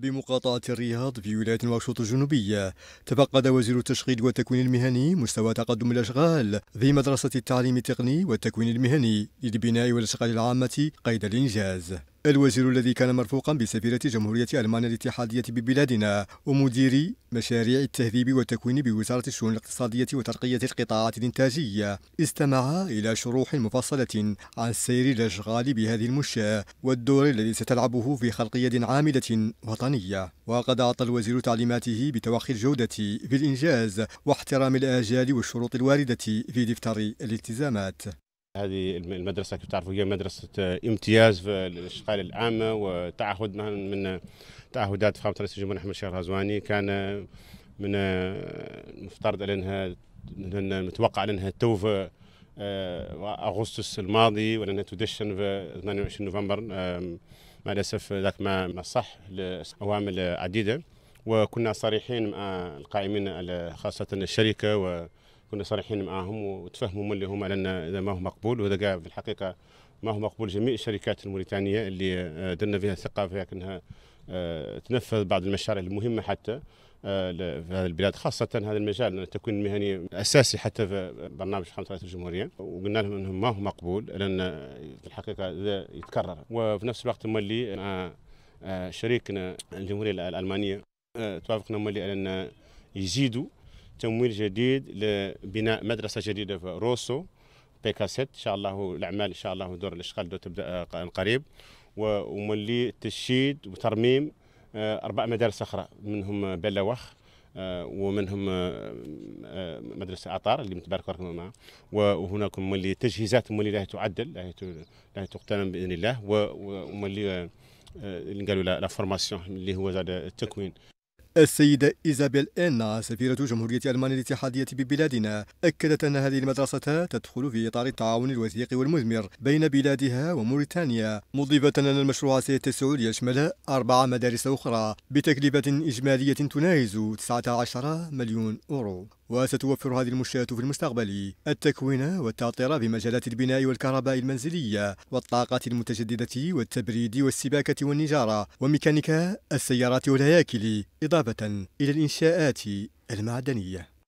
بمقاطعة الرياض في ولاية نواكشوط الجنوبية تفقد وزير التشغيل والتكوين المهني مستوى تقدم الأشغال في مدرسة التعليم التقني والتكوين المهني للبناء والأشغال العامة قيد الإنجاز الوزير الذي كان مرفوقا بسفيرة جمهورية ألمانيا الاتحادية ببلادنا ومدير مشاريع التهذيب والتكوين بوزارة الشؤون الاقتصادية وترقية القطاعات الإنتاجية استمع إلى شروح مفصلة عن سير الأشغال بهذه المشاة والدور الذي ستلعبه في خلق يد عاملة وطنية وقد أعطى الوزير تعليماته بتوخي الجودة في الإنجاز واحترام الآجال والشروط الواردة في دفتر الالتزامات هذه المدرسه كيف تعرفوا هي مدرسه آه، امتياز في الاشغال العامه وتعهد من تعهدات فخامه رئيس الجمهوريه احمد الشيخ الغزواني كان آه، من المفترض آه، انها متوقع انها تو في اغسطس الماضي وانها تدشن في 28 نوفمبر مع الاسف ذاك ما صح لعوامل عديده وكنا صريحين مع القائمين على خاصه الشركه و كنا صريحين معاهم وتفهموا من اللي هما لان اذا ما هو مقبول واذا كاع في الحقيقه ما هو مقبول جميع الشركات الموريتانيه اللي آه، درنا فيها ثقه فيها انها آه، تنفذ بعض المشاريع المهمه حتى آه، في هذه البلاد خاصة هذا المجال التكوين المهني أساسي حتى في برنامج 35 الجمهورية وقلنا لهم أنه ما هو مقبول لأن في الحقيقة يتكرر وفي نفس الوقت مولي مع شريكنا الجمهورية الألمانية توافقنا مولي على أن يزيدوا تمويل جديد لبناء مدرسه جديده في روسو بيكا 6 ان شاء الله الاعمال ان شاء الله دور الاشغال دو تبدا آه، قريب ومولي تشييد وترميم آه، اربع مدارس اخرى منهم بلاوخ آه، ومنهم مدرسه عطار اللي متبارك لكم معها وهناك مولي تجهيزات مولي لا تعدل لا تقتنم باذن الله ومولي اللي قالوا لا فورماسيون اللي هو زاد التكوين السيدة إيزابيل إنا سفيرة جمهورية ألمانيا الاتحادية ببلادنا أكدت أن هذه المدرسة تدخل في إطار التعاون الوثيق والمثمر بين بلادها وموريتانيا مضيفة أن المشروع سيتسع ليشمل أربع مدارس أخرى بتكلفة إجمالية تناهز 19 مليون أورو وستوفر هذه المنشآت في المستقبل التكوين والتعطير بمجالات البناء والكهرباء المنزلية والطاقة المتجددة والتبريد والسباكة والنجارة وميكانيكا السيارات والهياكل إضافة إلى الإنشاءات المعدنية